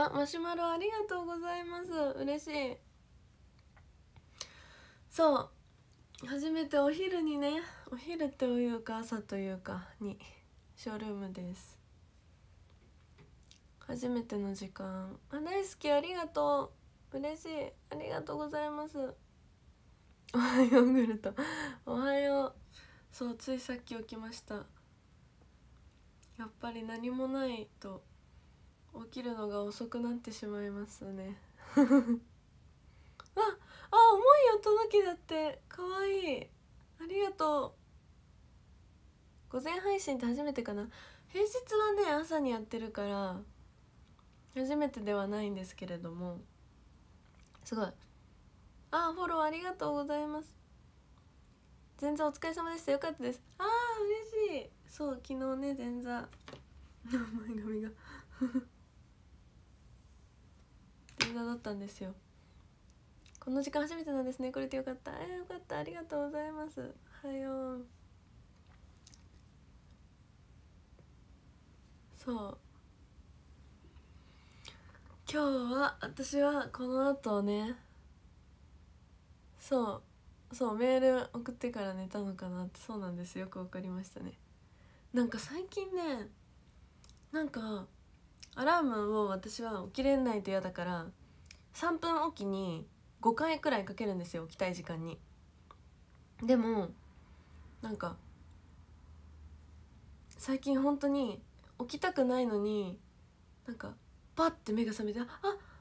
あマシュマロありがとうございます嬉しいそう初めてお昼にねお昼というか朝というかにショールームです初めての時間あ大好きありがとう嬉しいありがとうございますおはようグルトおはようそうついさっき起きましたやっぱり何もないと起きるのが遅くなってしまいますね ああ重いお届けだってかわいいありがとう午前配信って初めてかな平日はね朝にやってるから初めてではないんですけれどもすごいあフォローありがとうございます全座お疲れ様でしたよかったですああ嬉しいそう昨日ね前座 前髪が無駄だったんですよこの時間初めてなんですね来れてよかったえー、よかったありがとうございますはよそう今日は私はこの後ねそうそうメール送ってから寝たのかなってそうなんですよく分かりましたねなんか最近ねなんかアラームを私は起きれないと嫌だから3分おきに5回くらいかけるんですよ起きたい時間にでもなんか最近本当に起きたくないのになんかパッて目が覚めてあ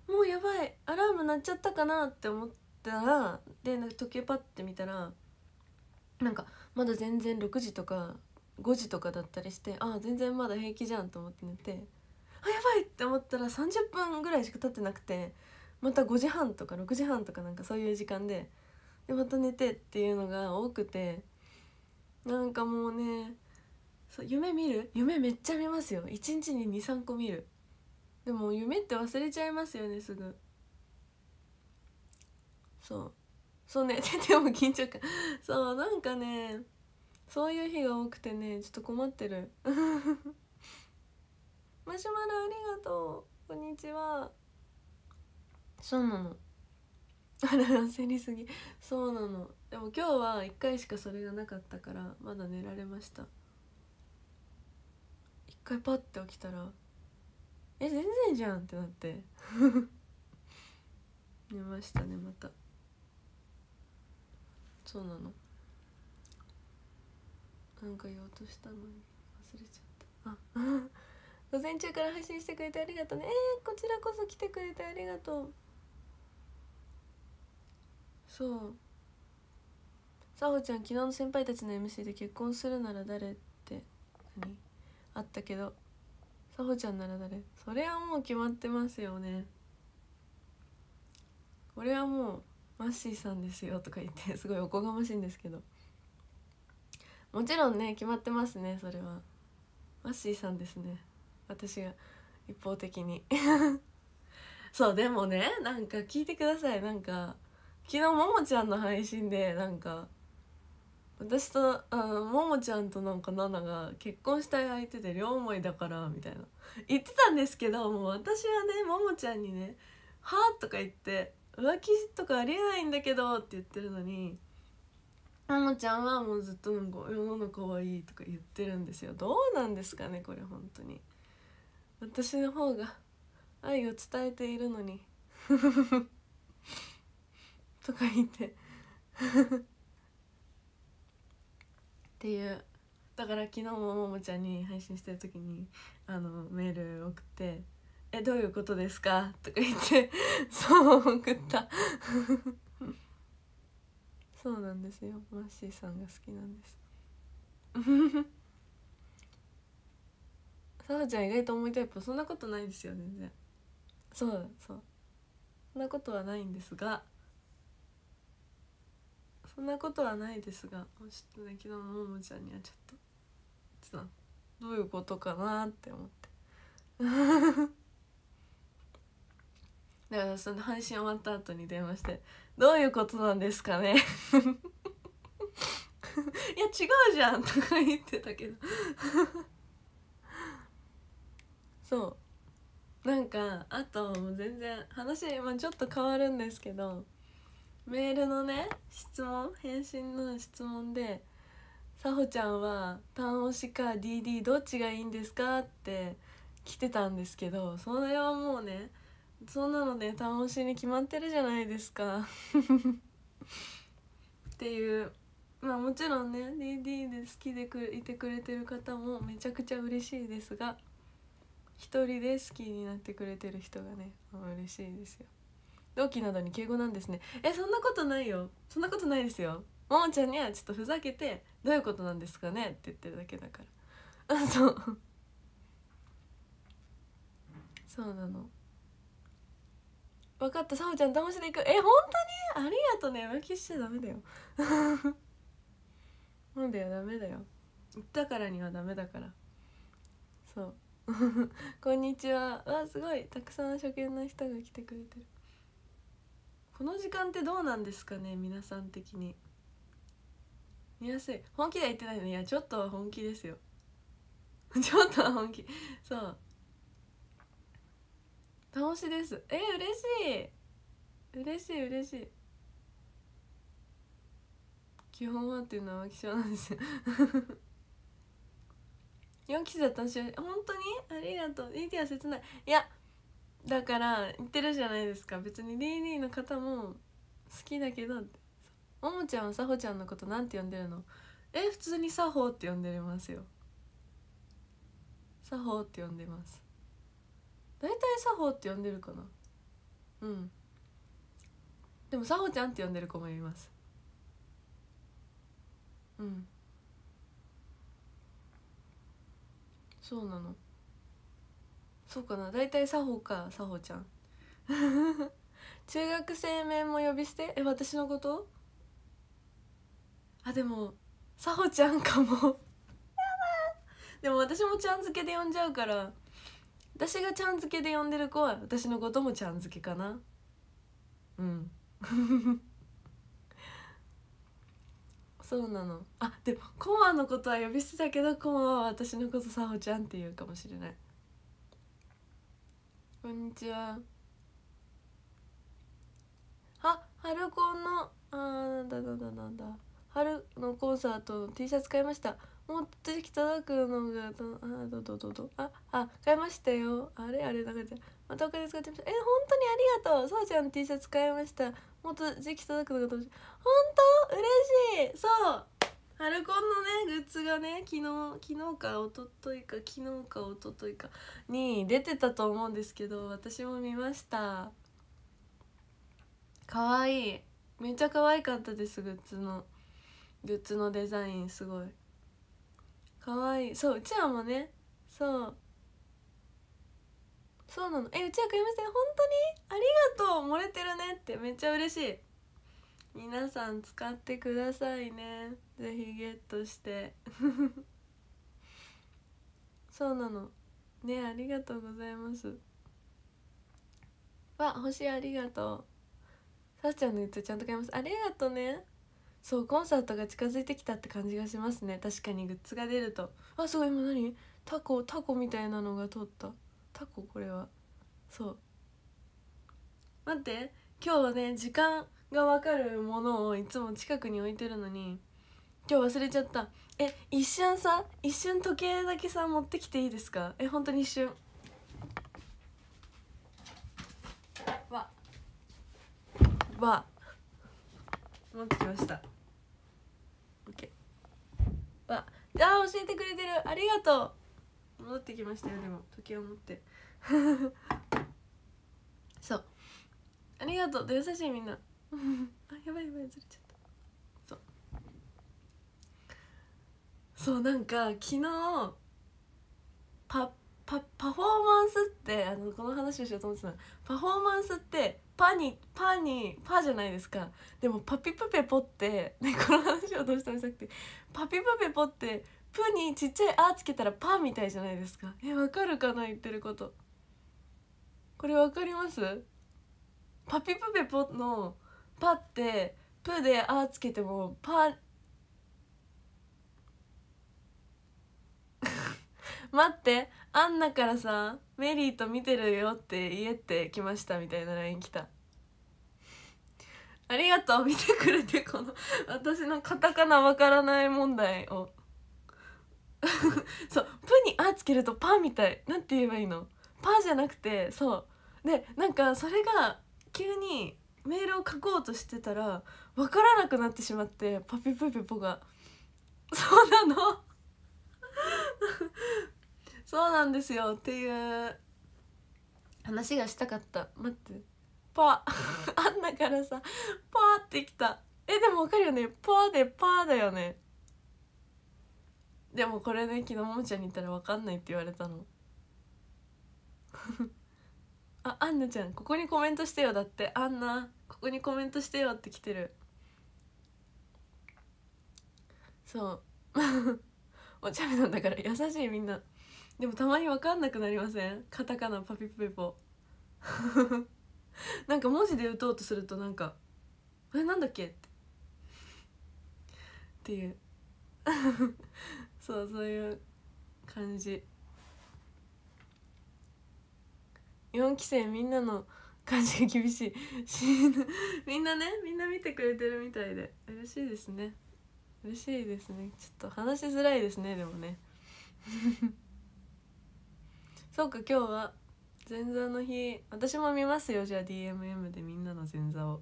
もうやばいアラーム鳴っちゃったかなって思ったらでなんか時計パッて見たらなんかまだ全然6時とか5時とかだったりしてあ全然まだ平気じゃんと思って寝てあやばいって思ったら30分ぐらいしか経ってなくてまた5時半とか6時半とかなんかそういう時間ででまた寝てっていうのが多くてなんかもうねそう夢見る夢めっちゃ見ますよ一日に23個見るでも夢って忘れちゃいますよねすぐそうそうねでも緊張感そうなんかねそういう日が多くてねちょっと困ってるマシュマロありがとうこんにちはそうなのあら焦りすぎそうなのでも今日は1回しかそれがなかったからまだ寝られました一回パッて起きたら「え全然じゃん」ってなって 寝ましたねまたそうなのなんか言おうとしたのに忘れちゃったあ午前中から配信してくれてありがとうねえー、こちらこそ来てくれてありがとうそうさほちゃん昨日の先輩たちの MC で結婚するなら誰って何あったけどさほちゃんなら誰それはもう決まってますよねこれはもうマッシーさんですよとか言って すごいおこがましいんですけどもちろんね決まってますねそれはマッシーさんですね私が一方的に そうでもねなんか聞いてくださいなんか昨日ももちゃんの配信でなんか私とあももちゃんとなんか奈々が結婚したい相手で両思いだからみたいな言ってたんですけどもう私はねももちゃんにね「はあ?」とか言って「浮気とかありえないんだけど」って言ってるのにももちゃんはもうずっとなんか「世の中はいい」とか言ってるんですよどうなんですかねこれ本当に。私の方が愛を伝えているのに とか言って っていうだから昨日もももちゃんに配信してる時にあのメール送って「えどういうことですか?」とか言って そう送ったそうなんですよマッシーさんが好きなんですさほちゃん意外と重いタイプそんなことないですよ全然そうそうそんなことはないんですがそんなことはないですがちょっとね昨日のももちゃんにはちょっとちょっとどういうことかなって思って だからその配信終わった後に電話して「どういうことなんですかね? 」いや違うじゃんとか言ってたけど そうなんかあともう全然話、今ちょっと変わるんですけどメールのね質問返信の質問で「さほちゃんは単押しか DD どっちがいいんですか?」って来てたんですけどそれはもうねそんなのね単押しに決まってるじゃないですか っていうまあもちろんね DD で好きでくいてくれてる方もめちゃくちゃ嬉しいですが。一人で好きになってくれてる人がね嬉しいですよ同期などに敬語なんですねえそんなことないよそんなことないですよももちゃんにはちょっとふざけて「どういうことなんですかね?」って言ってるだけだからあそうそうなの分かったさおちゃん騙しでいくえ本当にありがとうね浮気しちゃダメだよ なんだよダメだよ言ったからにはダメだからそう こんにちはわすごいたくさん初見の人が来てくれてるこの時間ってどうなんですかね皆さん的に見やすい本気で言ってないのいやちょっとは本気ですよ ちょっとは本気そう楽しいですえー、嬉しい嬉しい嬉しい基本はっていうのは気象なんですよ4期生だったん本当にありがとう DD は切ないいやだから言ってるじゃないですか別に DD の方も好きだけどももちゃんはさほちゃんのことなんて呼んでるのえ普通にさほって呼んでますよさほって呼んでます大体さほって呼んでるかなうんでもさほちゃんって呼んでる子もいますうんそうなのそうかな大体作法か作法ちゃん 中学生面も呼び捨てえ私のことあでも作法ちゃんかも でも私もちゃん付けで呼んじゃうから私がちゃん付けで呼んでる子は私のこともちゃん付けかなうんそうなのあでもコマのことは呼び捨てだけどコマは私のことサホちゃんって言うかもしれないこんにちはあ春コンのあなんだなんだなんだ春のコンサートの T シャツ買いましたもっとぜひ届くのがあどうどうどうどああ買いましたよあれあれなんからまたお金使ってましたえ本当にありがとうそうちゃん T シャツ買いましたもっと時期届くのが楽しい本当嬉しいそうアルコンのねグッズがね昨日昨日か一昨日か昨日か一昨日かに出てたと思うんですけど私も見ましたかわいいめっちゃ可愛かったですグッズのグッズのデザインすごいかわいいそううちわもねそうそうなのえうちわくれません本当にありがとう漏れてるねってめっちゃ嬉しい皆さん使ってくださいねぜひゲットして そうなのねありがとうございますわ星ありがとうさっちゃんの言ってちゃんと買いますありがとうねそうコンサートが近づいてきたって感じがしますね確かにグッズが出るとあすそう今何タコタコみたいなのが通ったタコこれはそう待って今日はね時間が分かるものをいつも近くに置いてるのに今日忘れちゃったえ一瞬さ一瞬時計だけさ持ってきていいですかえ本当に一瞬わわ持ってきました OK わあ教えてくれてるありがとう戻ってきましたよでも時計を持って そうありがとう優しいみんな あやばいやばいずれちゃったそうそうなんか昨日パパパフォーマンスってあのこの話をしようと思ってたパフォーマンスってパにパにパじゃないですかでもパピプペポって、ね、この話をどうしてもしたくてパピプペポってプにちっちゃい「あ」つけたらパみたいじゃないですかえわかるかな言ってることこれわかりますパピプペポのパってプーで「あ」つけてもパー 待ってアンナからさメリーと見てるよって言えって来ましたみたいな LINE 来たありがとう見てくれてこの私のカタカナわからない問題を そう「プ」に「あ」つけると「パ」みたいなんて言えばいいの「パ」じゃなくてそうでなんかそれが急にメールを書こうとしてたら分からなくなってしまってパピプピポが そうなの そうなんですよっていう話がしたかった待ってパ あんなからさパーってきたえでも分かるよねパーでパーだよねでもこれね昨日ももちゃんに言ったら分かんないって言われたのあアンナちゃんここにコメントしてよだってアンナここにコメントしてよって来てるそう お茶目なんだから優しいみんなでもたまに分かんなくなりませんカタカナパピプペポ なんか文字で打とうとするとなんか「えなんだっけ?」っていう そうそういう感じ4期生みんなの感じが厳しいみんなねみんな見てくれてるみたいで嬉しいですね嬉しいですねちょっと話しづらいですねでもね そうか今日は前座の日私も見ますよじゃあ DMM でみんなの前座を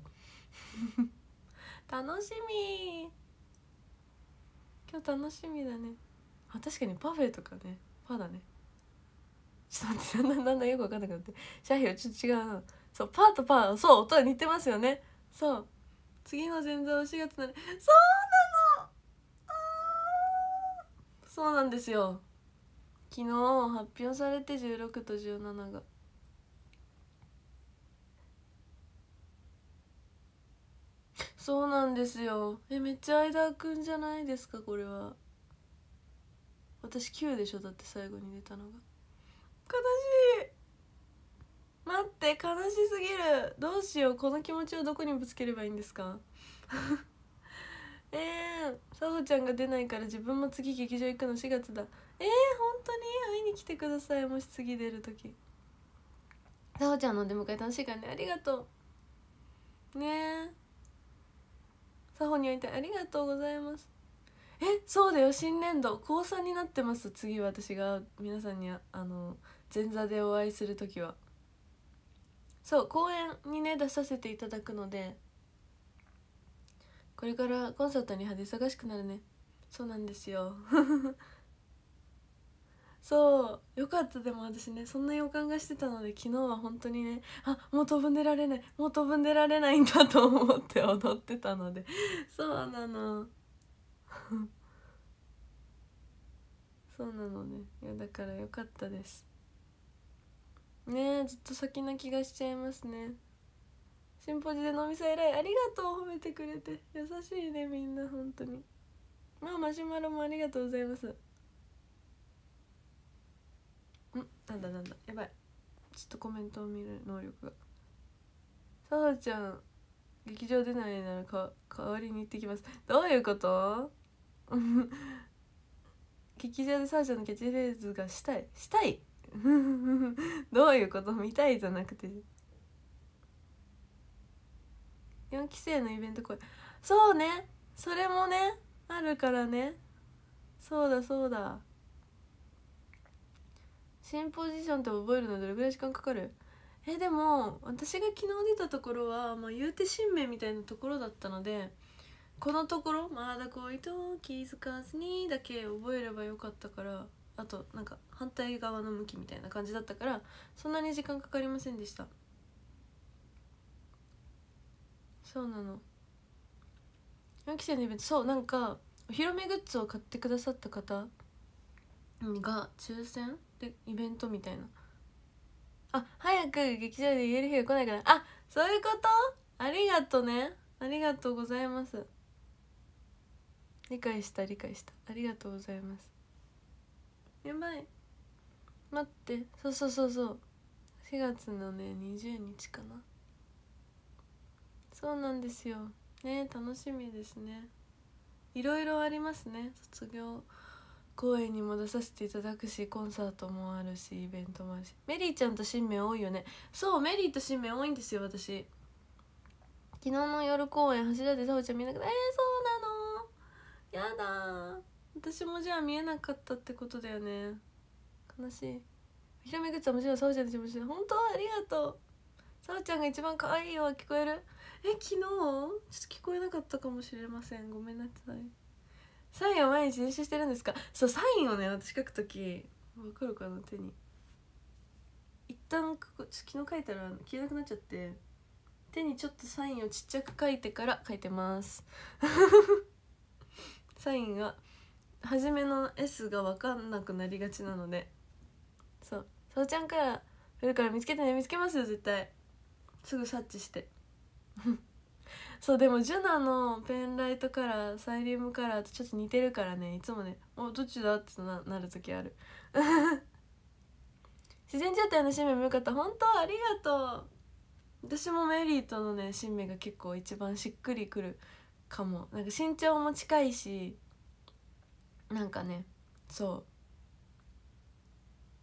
楽しみ今日楽しみだねあ確かにパフェとかねパだねちょっと待ってだんだんだんだんよく分かんなくなってシャヒはちょっと違うなそうパーとパーそう音似てますよねそう次の前座は4月なのそうなのそうなんですよ昨日発表されて16と17が。そうなんですよえめっちゃ間くんじゃないですかこれは私9でしょだって最後に出たのが悲しい待って悲しすぎるどうしようこの気持ちをどこにぶつければいいんですか えー、さほちゃんが出ないから自分も次劇場行くの4月だえー、本当に会いに来てくださいもし次出る時さほちゃんの出迎え楽しいからねありがとうねえさほに会いたいありがとうございますえそうだよ新年度高3になってます次私が皆さんにあの前座でお会いする時はそう公演にね出させていただくのでこれからコンサートに派手忙しくなるねそうなんですよ そうよかったでも私ねそんな予感がしてたので昨日は本当にねあもう飛んでられないもう飛んでられないんだと思って踊ってたので そうなの そうなのねいやだからよかったですねえずっと先な気がしちゃいますねシンポジで飲みさえらいありがとう褒めてくれて優しいねみんな本当にまあマシュマロもありがとうございますんなんだなんだやばいちょっとコメントを見る能力がさあちゃん劇場出ないならか代わりに行ってきますどういうこと 劇場でさあちゃんのキャッチフレーズがしたいしたい どういうこと見たいじゃなくて4期生のイベントこれそうねそれもねあるからねそうだそうだ新ポジションって覚えるのどれぐらい時間かかるえでも私が昨日出たところは、まあ、言うて神明みたいなところだったのでこのところ「まだ恋と気づかずに」だけ覚えればよかったからあとなんか反対側の向きみたいな感じだったからそんなに時間かかりませんでしたそうなの4期生のイベントそうなんかお披露目グッズを買ってくださった方が抽選でイベントみたいなあ早く劇場で言える日が来ないからあそういうことありがとうねありがとうございます理解した理解したありがとうございますやばい待ってそうそうそうそう4月のね20日かなそうなんですよね楽しみですねいろいろありますね卒業公演にも出させていただくしコンサートもあるしイベントもあるしメリーちゃんと新名多いよねそうメリーと新名多いんですよ私昨日の夜公演柱でさおちゃんみんなてえー、そうなのやだ私もじゃあ見えなかったってことだよね悲しいひらめぐちゃんもちろんさおちゃんでしもちろん本当ありがとうさおちゃんが一番可愛いよ聞こえるえ昨日ちょっと聞こえなかったかもしれませんごめんなさいサインを毎日練習してるんですかそうサインをね私書くときわかるかな手に一旦ここ昨日書いたら消えなくなっちゃって手にちょっとサインをちっちゃく書いてから書いてます サインが初めの S が分かんなくなりがちなのでそう「そうちゃんから来るから見つけてね見つけますよ絶対」すぐ察知して そうでもジュナのペンライトカラーサイリウムカラーとちょっと似てるからねいつもね「おどっちだ?」ってななる時ある 自然状態の新命もよかった本当ありがとう私もメリーとのね新芽が結構一番しっくりくるかもなんか身長も近いしなんかねそ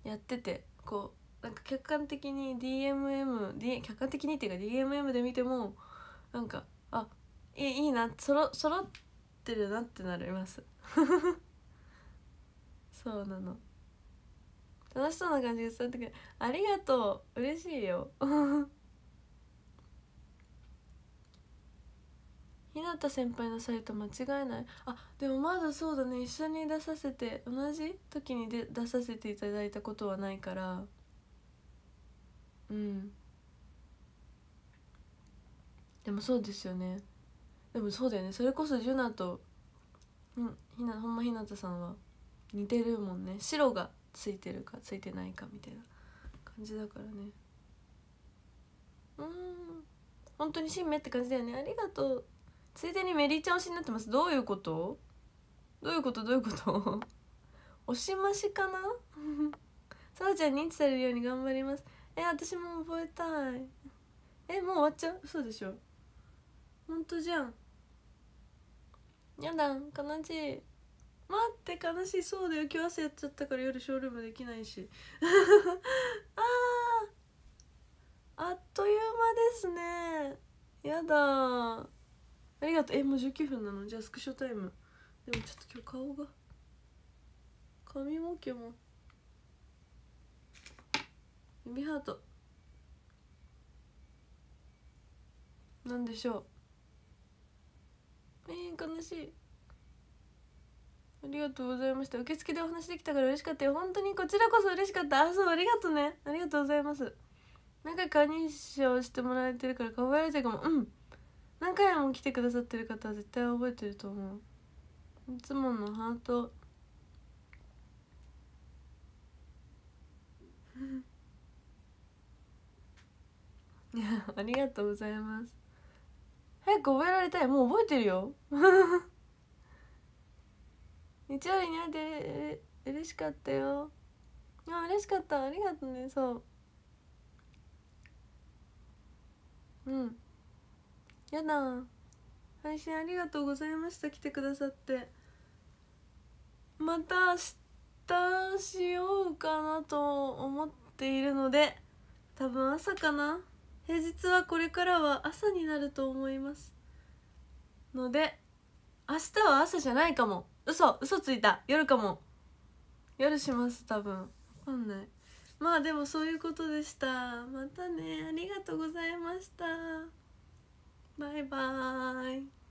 うやっててこうなんか客観的に DMM、D、客観的にっていうか DMM で見てもなんかあいいいいなそろ揃ってるなってなります そうなの楽しそうな感じが伝わってくるありがとう嬉しいよ日向先輩のサイト間違えないあでもまだそうだね一緒に出させて同じ時にで出させていただいたことはないからうんでもそうですよねでもそうだよねそれこそジュナとうんひなほんまひなたさんは似てるもんね白がついてるかついてないかみたいな感じだからねうん本当にしんめって感じだよねありがとうついでにメリーちゃん推しになってますどういうことどういうことどういうこと推 しましかな さらちゃん認知されるように頑張りますえ私も覚えたいえもう終わっちゃうそうでしょほんとじゃんやだ悲しい待って悲しそうだよ今日朝やっちゃったから夜ショールームできないし あああっという間ですねやだありがとうえもう19分なのじゃあスクショタイムでもちょっと今日顔が髪も毛も指ハートなんでしょうえー、悲しいありがとうございました受付でお話できたから嬉しかったよ本当にこちらこそ嬉しかったあそうありがとうねありがとうございますなんか加入賞してもらえてるから可愛らしいかもうん何回も来てくださってる方は絶対覚えてると思ういつものハート いやありがとうございます早く覚えられたいもう覚えてるよ 日曜日に会えて嬉しかったよあ嬉しかったありがとうねそううんやだ配信ありがとうございました来てくださってまた明日しようかなと思っているので多分朝かな平日はこれからは朝になると思いますので明日は朝じゃないかも嘘嘘ついた夜かも夜します多分分かんないまあでもそういうことでしたまたねありがとうございましたバイバイ